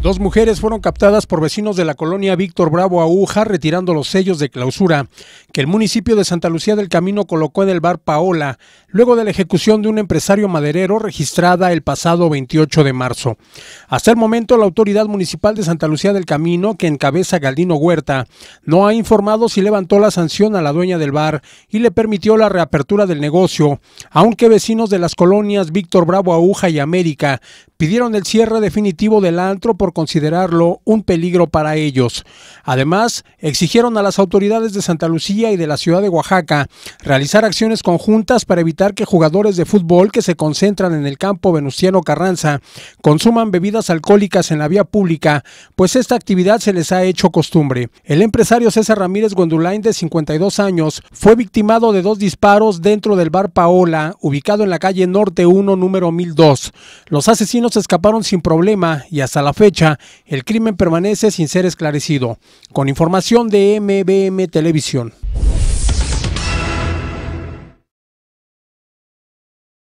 Dos mujeres fueron captadas por vecinos de la colonia Víctor Bravo Aguja retirando los sellos de clausura que el municipio de Santa Lucía del Camino colocó en el bar Paola luego de la ejecución de un empresario maderero registrada el pasado 28 de marzo. Hasta el momento la autoridad municipal de Santa Lucía del Camino, que encabeza Galdino Huerta, no ha informado si levantó la sanción a la dueña del bar y le permitió la reapertura del negocio, aunque vecinos de las colonias Víctor Bravo Aguja y América pidieron el cierre definitivo del antro por considerarlo un peligro para ellos. Además, exigieron a las autoridades de Santa Lucía y de la ciudad de Oaxaca realizar acciones conjuntas para evitar que jugadores de fútbol que se concentran en el campo Venustiano Carranza consuman bebidas alcohólicas en la vía pública, pues esta actividad se les ha hecho costumbre. El empresario César Ramírez Gondulain, de 52 años, fue victimado de dos disparos dentro del bar Paola, ubicado en la calle Norte 1, número 1002. Los asesinos escaparon sin problema y hasta la fecha el crimen permanece sin ser esclarecido. Con información de MBM Televisión.